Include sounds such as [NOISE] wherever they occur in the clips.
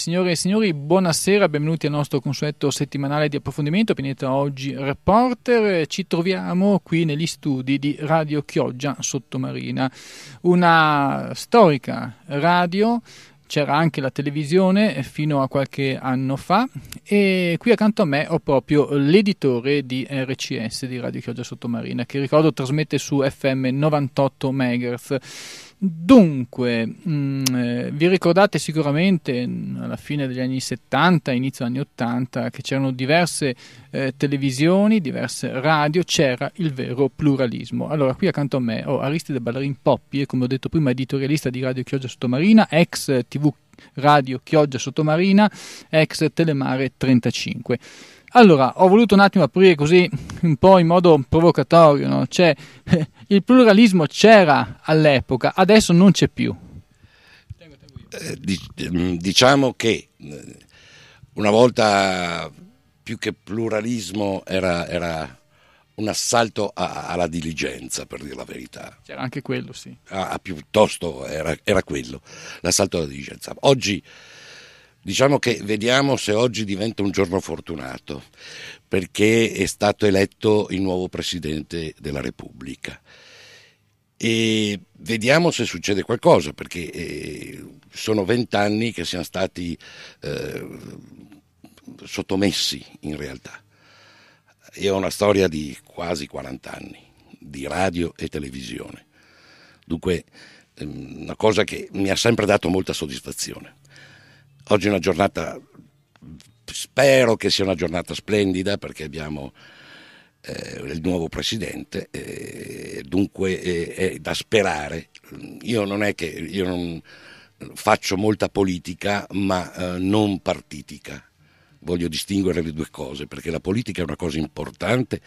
Signore e signori, buonasera, benvenuti al nostro consueto settimanale di approfondimento Pianeta Oggi Reporter. Ci troviamo qui negli studi di Radio Chioggia Sottomarina, una storica radio c'era anche la televisione fino a qualche anno fa e qui accanto a me ho proprio l'editore di RCS di Radio Chioggia Sottomarina che ricordo trasmette su FM 98 MHz Dunque, mh, mm, eh, vi ricordate sicuramente mm, alla fine degli anni 70, inizio anni 80, che c'erano diverse eh, televisioni, diverse radio, c'era il vero pluralismo. Allora, qui accanto a me ho oh, Aristide Ballarin Poppi, e come ho detto prima, editorialista di Radio Chioggia Sottomarina, ex TV Radio Chioggia Sottomarina, ex Telemare 35. Allora, ho voluto un attimo aprire così un po' in modo provocatorio, no? C'è eh, [LAUGHS] il pluralismo c'era all'epoca, adesso non c'è più. Eh, mm, diciamo che eh, una volta più che pluralismo era, era un assalto a, alla diligenza, per dire la verità. C'era anche quello, sì. Ah, ah piuttosto era, era quello, l'assalto alla diligenza. Oggi Diciamo che vediamo se oggi diventa un giorno fortunato, perché è stato eletto il nuovo Presidente della Repubblica. E vediamo se succede qualcosa, perché eh, sono vent'anni che siamo stati eh, sottomessi in realtà. Io ho una storia di quasi 40 anni di radio e televisione. Dunque, ehm, una cosa che mi ha sempre dato molta soddisfazione. Oggi è una giornata, spero che sia una giornata splendida perché abbiamo eh, il nuovo presidente, eh, dunque eh, è da sperare. Io non è che io non faccio molta politica, ma eh, non partitica. Voglio distinguere le due cose perché la politica è una cosa importante.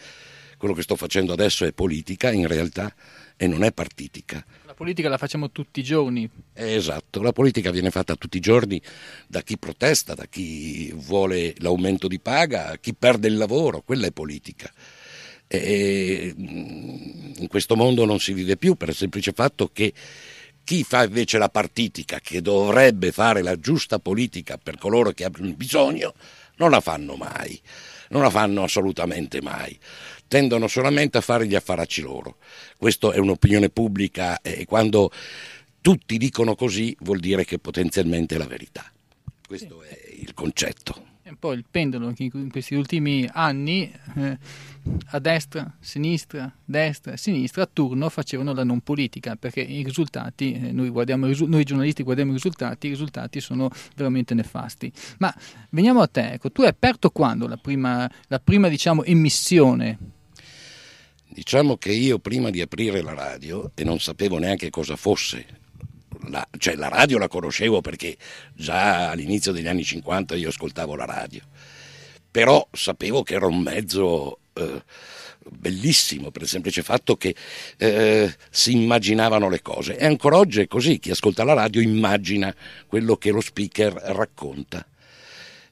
Quello che sto facendo adesso è politica in realtà e non è partitica. La politica la facciamo tutti i giorni. Esatto, la politica viene fatta tutti i giorni da chi protesta, da chi vuole l'aumento di paga, chi perde il lavoro, quella è politica. E mm, in questo mondo non si vive più per il semplice fatto che chi fa invece la partitica, che dovrebbe fare la giusta politica per coloro che hanno bisogno, non la fanno mai, non la fanno assolutamente mai tendono solamente a fare gli affaracci loro. Questa è un'opinione pubblica e quando tutti dicono così vuol dire che potenzialmente è la verità. Questo è il concetto poi il pendolo che in questi ultimi anni eh, a destra, sinistra, destra e sinistra a turno facevano la non politica perché i risultati, eh, noi, noi, giornalisti guardiamo i risultati, i risultati sono veramente nefasti. Ma veniamo a te, ecco, tu hai aperto quando la prima, la prima diciamo, emissione? Diciamo che io prima di aprire la radio, e non sapevo neanche cosa fosse la, cioè la radio la conoscevo perché già all'inizio degli anni 50 io ascoltavo la radio, però sapevo che era un mezzo... Eh, bellissimo per il semplice fatto che eh, si immaginavano le cose e ancora oggi è così, chi ascolta la radio immagina quello che lo speaker racconta.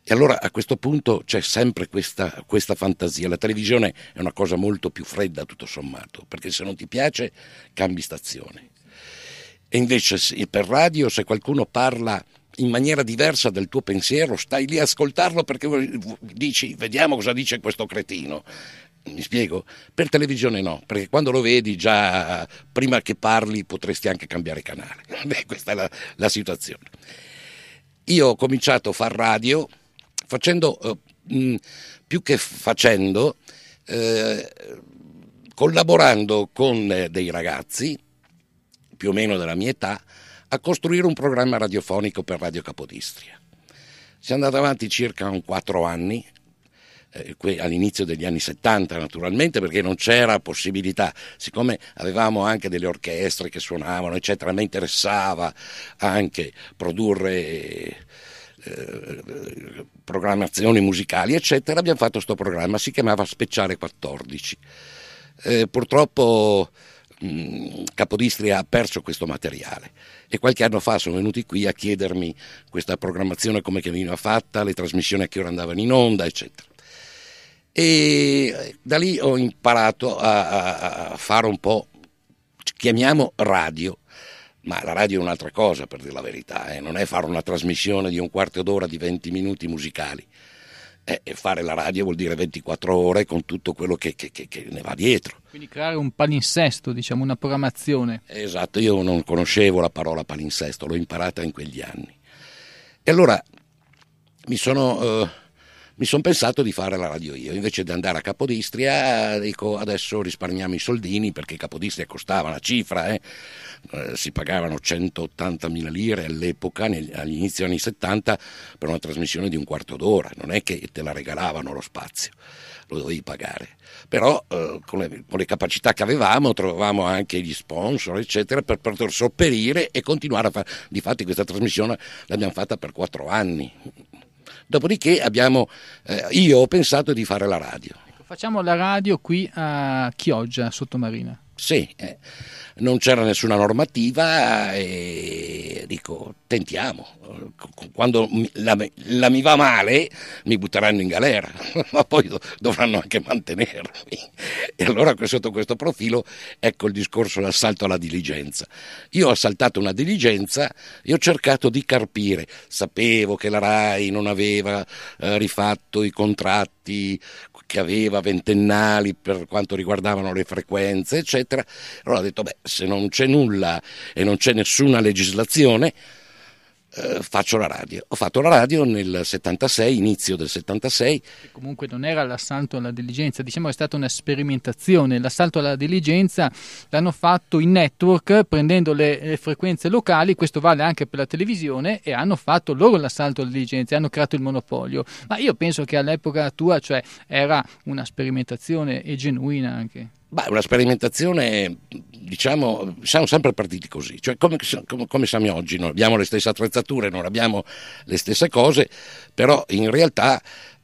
E allora a questo punto c'è sempre questa, questa fantasia. La televisione è una cosa molto più fredda tutto sommato, perché se non ti piace cambi stazione e invece per radio se qualcuno parla in maniera diversa del tuo pensiero, stai lì a ascoltarlo perché dici vediamo cosa dice questo cretino. Mi spiego? Per televisione no, perché quando lo vedi già prima che parli potresti anche cambiare canale. [LAUGHS] Beh, questa è la, la situazione. Io ho cominciato a far radio facendo, eh, mh, più che facendo, eh, collaborando con eh, dei ragazzi più o meno della mia età, a costruire un programma radiofonico per Radio Capodistria. Si è andato avanti circa un quattro anni, eh, all'inizio degli anni 70 naturalmente perché non c'era possibilità, siccome avevamo anche delle orchestre che suonavano eccetera, mi interessava anche produrre eh, programmazioni musicali eccetera, abbiamo fatto questo programma, si chiamava Speciale 14. Eh, purtroppo Capodistria ha perso questo materiale e qualche anno fa sono venuti qui a chiedermi questa programmazione come veniva fatta, le trasmissioni a che ora andavano in onda, eccetera. E da lì ho imparato a, a, a fare un po', chiamiamo radio, ma la radio è un'altra cosa per dire la verità, eh? non è fare una trasmissione di un quarto d'ora di 20 minuti musicali eh, fare la radio vuol dire 24 ore con tutto quello che, che, che, che, ne va dietro. Quindi creare un palinsesto, diciamo, una programmazione. Esatto, io non conoscevo la parola palinsesto, l'ho imparata in quegli anni. E allora mi sono... Eh, mi sono pensato di fare la radio io, invece di andare a Capodistria dico adesso risparmiamo i soldini perché Capodistria costava una cifra, eh? Eh, si pagavano 180.000 lire all'epoca, agli inizi anni 70, per una trasmissione di un quarto d'ora, non è che te la regalavano lo spazio, lo dovevi pagare. Però eh, con, le, con, le, capacità che avevamo trovavamo anche gli sponsor, eccetera, per poter sopperire e continuare a fare. Difatti questa trasmissione l'abbiamo fatta per quattro anni Dopodiché abbiamo, eh, io ho pensato di fare la radio. Ecco, facciamo la radio qui a Chioggia, Sottomarina. Sì, eh, non c'era nessuna normativa e dico tentiamo, quando la, la, mi va male mi butteranno in galera, [LAUGHS] ma poi dovranno anche mantenermi. E allora sotto questo profilo ecco il discorso dell'assalto alla diligenza. Io ho assaltato una diligenza e ho cercato di carpire, sapevo che la RAI non aveva eh, rifatto i contratti che aveva ventennali per quanto riguardavano le frequenze, eccetera. Allora ha detto, beh, se non c'è nulla e non c'è nessuna legislazione, eh, faccio la radio. Ho fatto la radio nel 76, inizio del 76. Comunque non era l'assalto alla diligenza, diciamo che è stata una sperimentazione. L'assalto alla diligenza l'hanno fatto in network prendendo le, le frequenze locali, questo vale anche per la televisione, e hanno fatto loro l'assalto alla diligenza, hanno creato il monopolio. Ma io penso che all'epoca tua cioè, era una sperimentazione e genuina anche. Beh, una sperimentazione, diciamo, siamo sempre partiti così, cioè come, come, come, siamo oggi, non abbiamo le stesse attrezzature, non abbiamo le stesse cose, però in realtà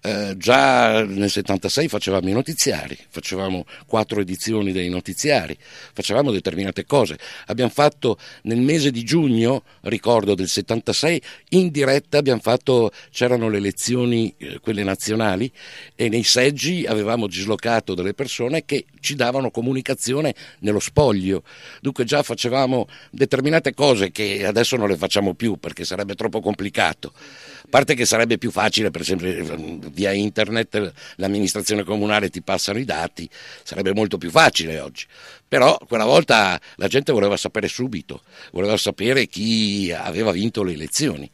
eh, già nel 76 facevamo i notiziari, facevamo quattro edizioni dei notiziari, facevamo determinate cose. Abbiamo fatto nel mese di giugno, ricordo del 76, in diretta abbiamo fatto, c'erano le elezioni, eh, quelle nazionali, e nei seggi avevamo dislocato delle persone che ci davano comunicazione nello spoglio. Dunque già facevamo determinate cose che adesso non le facciamo più perché sarebbe troppo complicato. A parte che sarebbe più facile, per esempio, eh, via internet l'amministrazione comunale ti passano i dati, sarebbe molto più facile oggi. Però quella volta la gente voleva sapere subito, voleva sapere chi aveva vinto le elezioni.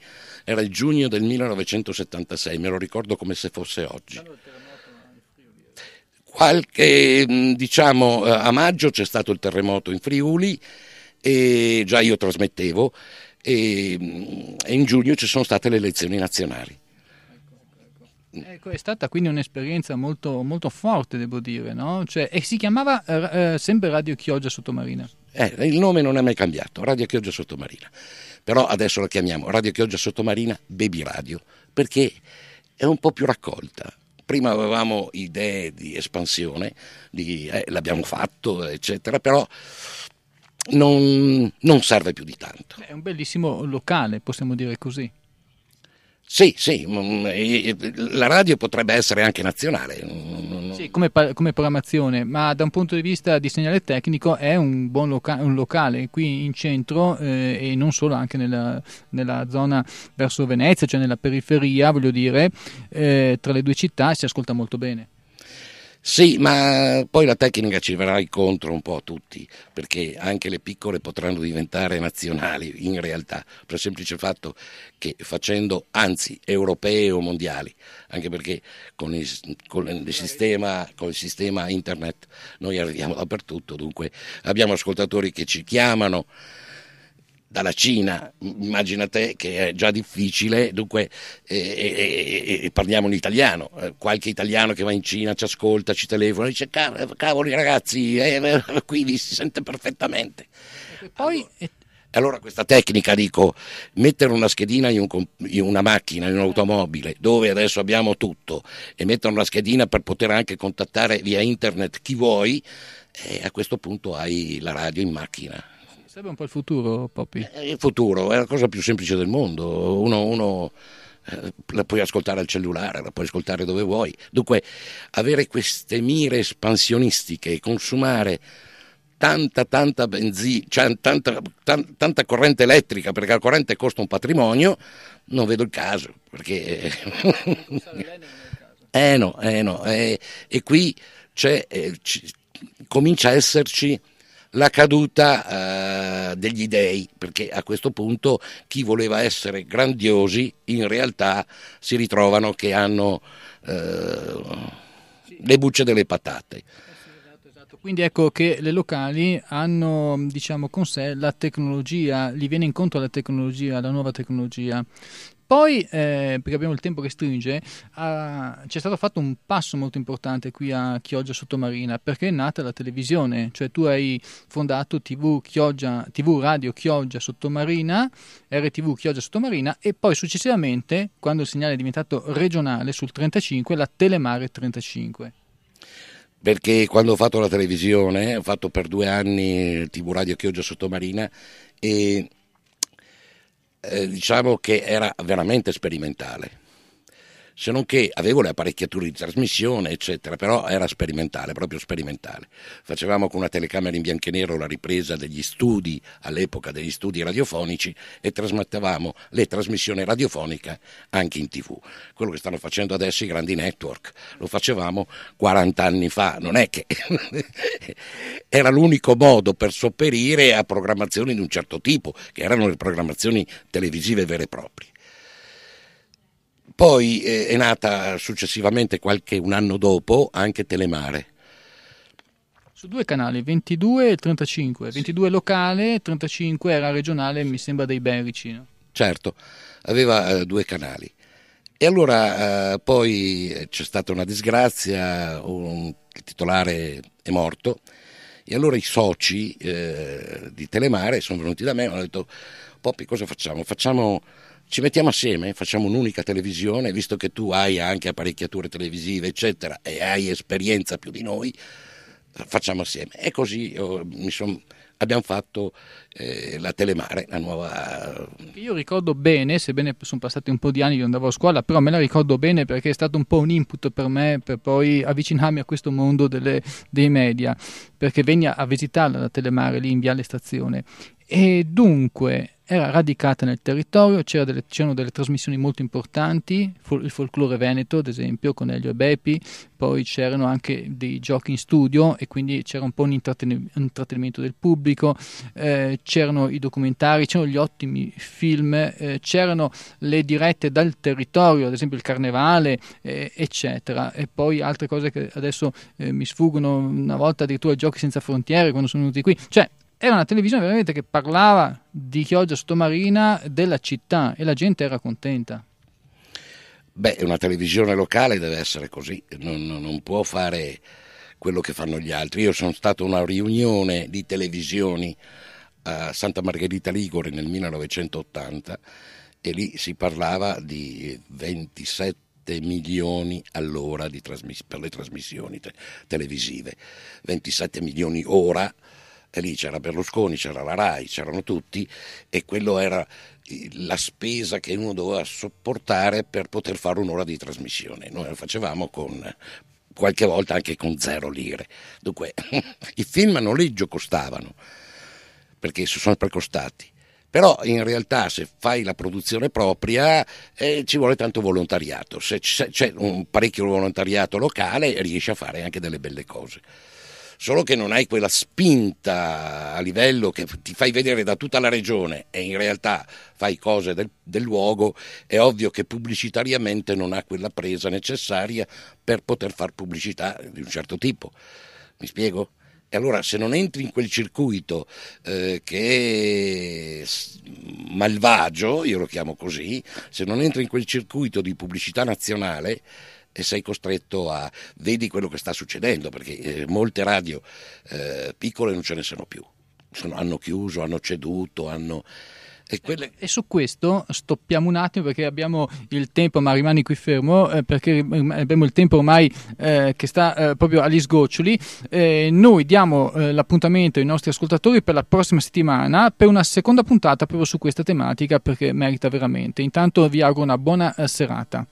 Era il giugno del 1976, me lo ricordo come se fosse oggi qualche mm, diciamo eh, a maggio c'è stato il terremoto in Friuli e già io trasmettevo e mm, in giugno ci sono state le elezioni nazionali Ecco, è stata quindi un'esperienza molto, molto forte, devo dire, no? Cioè, e si chiamava eh, eh, sempre Radio Chioggia Sottomarina. Eh, il nome non è mai cambiato, Radio Chioggia Sottomarina. Però adesso la chiamiamo Radio Chioggia Sottomarina Baby Radio, perché è un po' più raccolta. Prima avevamo idee di espansione, di, eh, l'abbiamo fatto, eccetera, però non, non serve più di tanto. È un bellissimo locale, possiamo dire così. Sì, sì, mm, la radio potrebbe essere anche nazionale. Mm, mm, sì, come, come, programmazione, ma da un punto di vista di segnale tecnico è un buon loca- un locale qui in centro eh, e non solo, anche nella, nella, zona verso Venezia, cioè nella periferia, voglio dire, eh, tra le due città si ascolta molto bene. Sì, ma poi la tecnica ci verrà incontro un po' a tutti, perché anche le piccole potranno diventare nazionali in realtà, per il semplice fatto che facendo, anzi, europee o mondiali, anche perché con il, con il, sistema, con il sistema internet noi arriviamo dappertutto, dunque abbiamo ascoltatori che ci chiamano dalla Cina, immagina te che è già difficile, dunque e, e, e, parliamo in italiano, eh, qualche italiano che va in Cina ci ascolta, ci telefona, dice cavoli ragazzi, eh, eh [LAUGHS] qui vi si sente perfettamente. E poi, allora, allora questa tecnica, dico, mettere una schedina in, un, in, una macchina, in un'automobile, dove adesso abbiamo tutto, e mettere una schedina per poter anche contattare via internet chi vuoi, eh, a questo punto hai la radio in macchina. Sarebbe un po' il futuro, Poppi. Eh, eh, il futuro è la cosa più semplice del mondo. Uno, uno eh, la puoi ascoltare al cellulare, la puoi ascoltare dove vuoi. Dunque, avere queste mire espansionistiche e consumare tanta, tanta benzina, cioè, tanta, tan, tanta, corrente elettrica, perché la corrente costa un patrimonio, non vedo il caso. Perché... [LAUGHS] eh no, eh no. Eh, e qui eh, c- comincia a esserci la caduta eh, degli dei, perché a questo punto chi voleva essere grandiosi in realtà si ritrovano che hanno eh, le bucce delle patate. Esatto, esatto. Quindi ecco che le locali hanno diciamo, con sé la tecnologia, gli viene incontro la tecnologia, la nuova tecnologia. Poi, eh, perché abbiamo il tempo che stringe, ah, c'è stato fatto un passo molto importante qui a Chioggia Sottomarina, perché è nata la televisione, cioè tu hai fondato TV, Chioggia, TV Radio Chioggia Sottomarina, RTV Chioggia Sottomarina e poi successivamente, quando il segnale è diventato regionale sul 35, la Telemare 35 perché quando ho fatto la televisione, ho fatto per due anni TV Radio Chioggia Sottomarina e eh, diciamo che era veramente sperimentale se non che avevo le apparecchiature di trasmissione, eccetera, però era sperimentale, proprio sperimentale. Facevamo con una telecamera in bianco e nero la ripresa degli studi, all'epoca degli studi radiofonici, e trasmettevamo le trasmissioni radiofoniche anche in tv. Quello che stanno facendo adesso i grandi network, lo facevamo 40 anni fa, non è che [LAUGHS] era l'unico modo per sopperire a programmazioni di un certo tipo, che erano le programmazioni televisive vere e proprie. Poi eh, è nata successivamente, qualche un anno dopo, anche Telemare. Su due canali, 22 e 35. 22 sì. locale, 35 era regionale, mi sembra, dei Berici. No? Certo, aveva eh, due canali. E allora eh, poi eh, c'è stata una disgrazia, un, il titolare è morto e allora i soci eh, di Telemare sono venuti da me e hanno detto Poppi cosa facciamo? Facciamo ci mettiamo assieme, facciamo un'unica televisione, visto che tu hai anche apparecchiature televisive, eccetera, e hai esperienza più di noi, facciamo assieme. E così oh, son, abbiamo fatto eh, la Telemare, la nuova... Io ricordo bene, sebbene sono passati un po' di anni, che andavo a scuola, però me la ricordo bene perché è stato un po' un input per me per poi avvicinarmi a questo mondo delle, dei media, perché venni a visitare la Telemare lì in Viale Stazione e dunque era radicata nel territorio, c'era delle, c'erano delle trasmissioni molto importanti, fol- il folklore veneto ad esempio con Elio e Beppi, poi c'erano anche dei giochi in studio e quindi c'era un po' un, intratten- un intrattenimento del pubblico, eh, c'erano i documentari, c'erano gli ottimi film, eh, c'erano le dirette dal territorio, ad esempio il carnevale, eh, eccetera, e poi altre cose che adesso eh, mi sfuggono, una volta addirittura i giochi senza frontiere quando sono venuti qui, cioè era una televisione veramente che parlava di chioggia sottomarina della città e la gente era contenta. Beh, una televisione locale deve essere così, non, non può fare quello che fanno gli altri. Io sono stato a una riunione di televisioni a Santa Margherita Ligure nel 1980 e lì si parlava di 27 milioni all'ora trasmiss- per le trasmissioni te- televisive, 27 milioni ora e lì c'era Berlusconi, c'era la RAI, c'erano tutti e quello era eh, la spesa che uno doveva sopportare per poter fare un'ora di trasmissione. Noi lo facevamo con qualche volta anche con zero lire. Dunque, [LAUGHS] i film a noleggio costavano, perché si sono costati. Però in realtà se fai la produzione propria eh, ci vuole tanto volontariato. Se c'è un parecchio volontariato locale riesci a fare anche delle belle cose solo che non hai quella spinta a livello che ti fai vedere da tutta la regione e in realtà fai cose del, del luogo, è ovvio che pubblicitariamente non ha quella presa necessaria per poter fare pubblicità di un certo tipo. Mi spiego? E allora se non entri in quel circuito eh, che è malvagio, io lo chiamo così, se non entri in quel circuito di pubblicità nazionale, e sei costretto a vedi quello che sta succedendo perché eh, molte radio eh, piccole non ce ne sono più sono, hanno chiuso hanno ceduto hanno eh, quelle... E su questo stoppiamo un attimo perché abbiamo il tempo, ma rimani qui fermo, eh, perché abbiamo il tempo ormai eh, che sta eh, proprio agli sgoccioli. Eh, noi diamo eh, l'appuntamento ai nostri ascoltatori per la prossima settimana per una seconda puntata proprio su questa tematica perché merita veramente. Intanto vi auguro una buona serata.